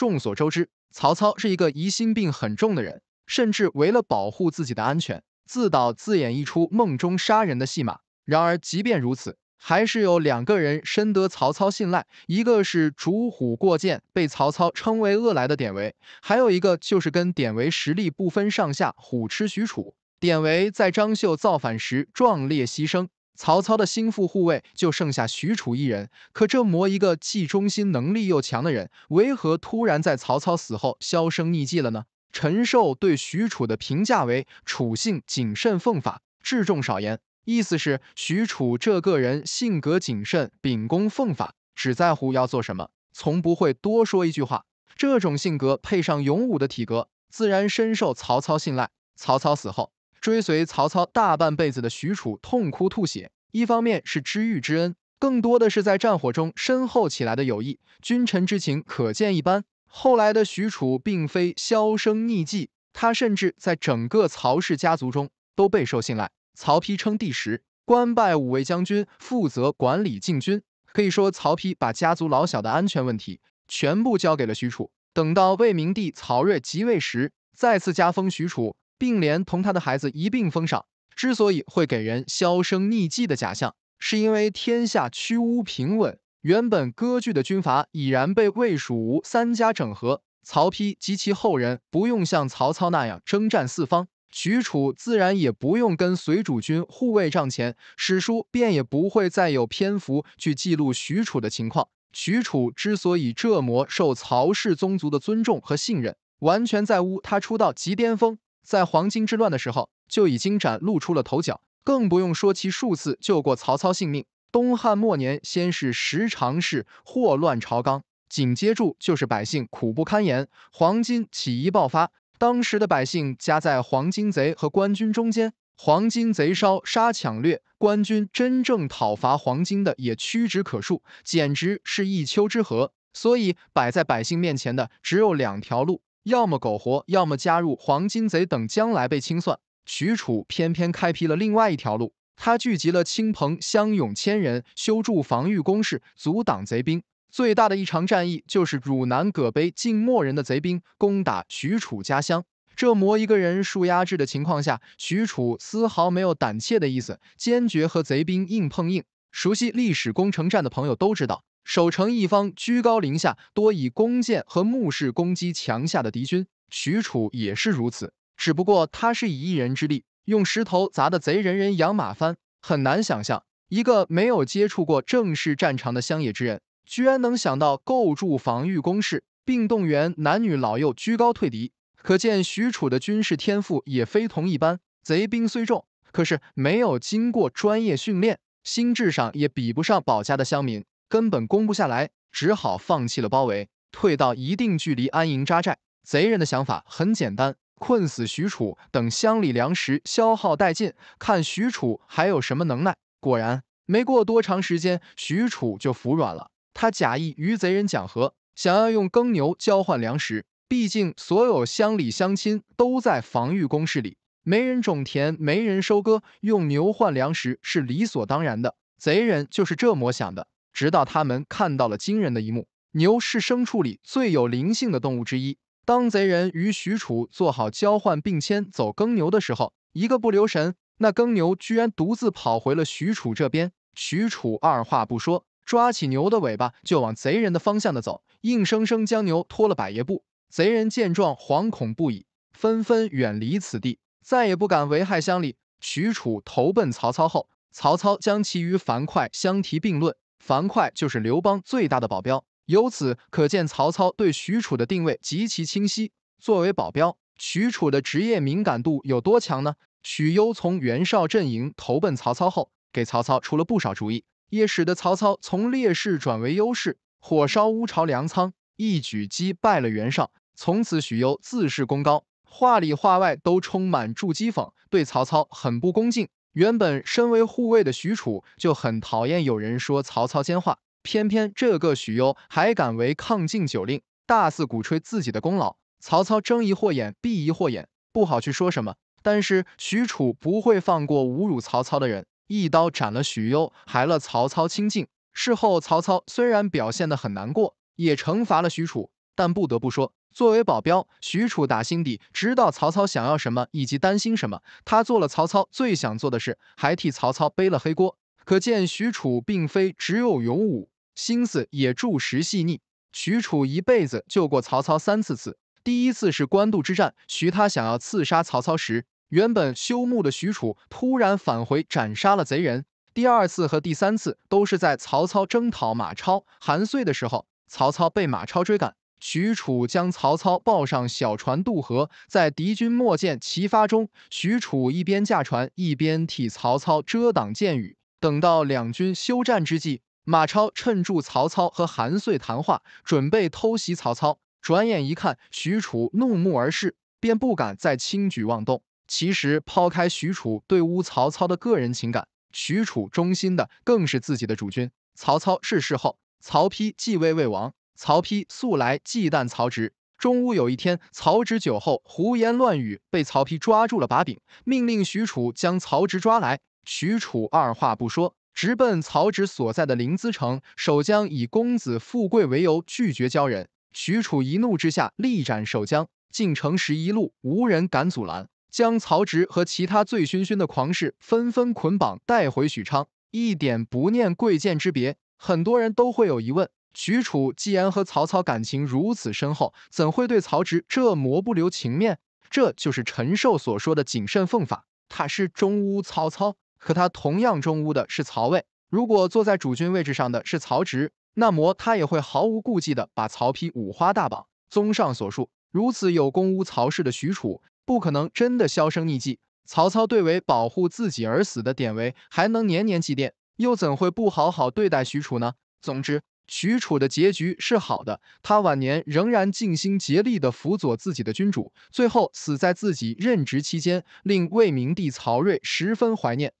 众所周知，曹操是一个疑心病很重的人，甚至为了保护自己的安全，自导自演一出梦中杀人的戏码。然而，即便如此，还是有两个人深得曹操信赖，一个是逐虎过涧被曹操称为恶来的典韦，还有一个就是跟典韦实力不分上下、虎吃许褚。典韦在张绣造反时壮烈牺牲。曹操的心腹护卫就剩下许褚一人，可这么一个既忠心能力又强的人，为何突然在曹操死后销声匿迹了呢？陈寿对许褚的评价为“楚性谨慎奉法，至重少言”，意思是许褚这个人性格谨慎，秉公奉法，只在乎要做什么，从不会多说一句话。这种性格配上勇武的体格，自然深受曹操信赖。曹操死后。追随曹操大半辈子的许褚痛哭吐血，一方面是知遇之恩，更多的是在战火中深厚起来的友谊，君臣之情可见一斑。后来的许褚并非销声匿迹，他甚至在整个曹氏家族中都备受信赖。曹丕称帝时，官拜五位将军，负责管理禁军，可以说曹丕把家族老小的安全问题全部交给了许褚。等到魏明帝曹睿即位时，再次加封许褚。并连同他的孩子一并封赏。之所以会给人销声匿迹的假象，是因为天下趋乌平稳，原本割据的军阀已然被魏、蜀、吴三家整合。曹丕及其后人不用像曹操那样征战四方，许褚自然也不用跟随主君护卫帐前，史书便也不会再有篇幅去记录许褚的情况。许褚之所以这么受曹氏宗族的尊重和信任，完全在乌他出道及巅峰。在黄巾之乱的时候就已经崭露出了头角，更不用说其数次救过曹操性命。东汉末年，先是十常侍祸乱朝纲，紧接着就是百姓苦不堪言，黄巾起义爆发。当时的百姓夹在黄巾贼和官军中间，黄巾贼烧杀抢掠，官军真正讨伐黄巾的也屈指可数，简直是一丘之貉。所以摆在百姓面前的只有两条路。要么苟活，要么加入黄金贼等将来被清算。许褚偏偏开辟了另外一条路，他聚集了亲朋乡勇千人，修筑防御工事，阻挡贼兵。最大的一场战役就是汝南葛碑晋末人的贼兵攻打许褚家乡。这磨一个人数压制的情况下，许褚丝毫没有胆怯的意思，坚决和贼兵硬碰硬。熟悉历史攻城战的朋友都知道。守城一方居高临下，多以弓箭和木石攻击墙下的敌军。许褚也是如此，只不过他是以一人之力，用石头砸的贼人人仰马翻。很难想象，一个没有接触过正式战场的乡野之人，居然能想到构筑防御工事，并动员男女老幼居高退敌。可见许褚的军事天赋也非同一般。贼兵虽众，可是没有经过专业训练，心智上也比不上保家的乡民。根本攻不下来，只好放弃了包围，退到一定距离安营扎寨。贼人的想法很简单，困死许褚，等乡里粮食消耗殆尽，看许褚还有什么能耐。果然，没过多长时间，许褚就服软了。他假意与贼人讲和，想要用耕牛交换粮食。毕竟，所有乡里乡亲都在防御工事里，没人种田，没人收割，用牛换粮食是理所当然的。贼人就是这么想的。直到他们看到了惊人的一幕，牛是牲畜里最有灵性的动物之一。当贼人与许褚做好交换并牵走耕牛的时候，一个不留神，那耕牛居然独自跑回了许褚这边。许褚二话不说，抓起牛的尾巴就往贼人的方向的走，硬生生将牛拖了百叶步。贼人见状，惶恐不已，纷纷远离此地，再也不敢危害乡里。许褚投奔曹操后，曹操将其与樊哙相提并论。樊哙就是刘邦最大的保镖，由此可见，曹操对许褚的定位极其清晰。作为保镖，许褚的职业敏感度有多强呢？许攸从袁绍阵营投奔曹操后，给曹操出了不少主意，也使得曹操从劣势转为优势，火烧乌巢粮仓，一举击败了袁绍。从此，许攸自视功高，话里话外都充满助讥讽，对曹操很不恭敬。原本身为护卫的许褚就很讨厌有人说曹操奸话，偏偏这个许攸还敢违抗禁酒令，大肆鼓吹自己的功劳。曹操睁一惑眼闭一惑眼，不好去说什么。但是许褚不会放过侮辱曹操的人，一刀斩了许攸，还了曹操清净。事后曹操虽然表现得很难过，也惩罚了许褚。但不得不说，作为保镖，许褚打心底知道曹操想要什么以及担心什么。他做了曹操最想做的事，还替曹操背了黑锅。可见许褚并非只有勇武，心思也着实细腻。许褚一辈子救过曹操三次死：第一次是官渡之战，徐他想要刺杀曹操时，原本休沐的许褚突然返回，斩杀了贼人；第二次和第三次都是在曹操征讨马超、韩遂的时候，曹操被马超追赶。许褚将曹操抱上小船渡河，在敌军末箭齐发中，许褚一边驾船，一边替曹操遮挡箭雨。等到两军休战之际，马超趁住曹操和韩遂谈话，准备偷袭曹操。转眼一看，许褚怒目而视，便不敢再轻举妄动。其实，抛开许褚对乌曹操的个人情感，许褚忠心的更是自己的主君曹操。逝世后，曹丕继位魏王。曹丕素来忌惮曹植。中午有一天，曹植酒后胡言乱语，被曹丕抓住了把柄，命令许褚将曹植抓来。许褚二话不说，直奔曹植所在的临淄城。守将以公子富贵为由，拒绝交人。许褚一怒之下，力斩守将。进城时，一路无人敢阻拦，将曹植和其他醉醺醺的狂士纷纷捆绑带回许昌，一点不念贵贱之别。很多人都会有疑问。许褚既然和曹操感情如此深厚，怎会对曹植这魔不留情面？这就是陈寿所说的谨慎奉法。他是忠乌曹操，可他同样忠乌的是曹魏。如果坐在主君位置上的是曹植，那么他也会毫无顾忌的把曹丕五花大绑。综上所述，如此有功污曹氏的许褚，不可能真的销声匿迹。曹操对为保护自己而死的典韦还能年年祭奠，又怎会不好好对待许褚呢？总之。许褚的结局是好的，他晚年仍然尽心竭力地辅佐自己的君主，最后死在自己任职期间，令魏明帝曹睿十分怀念。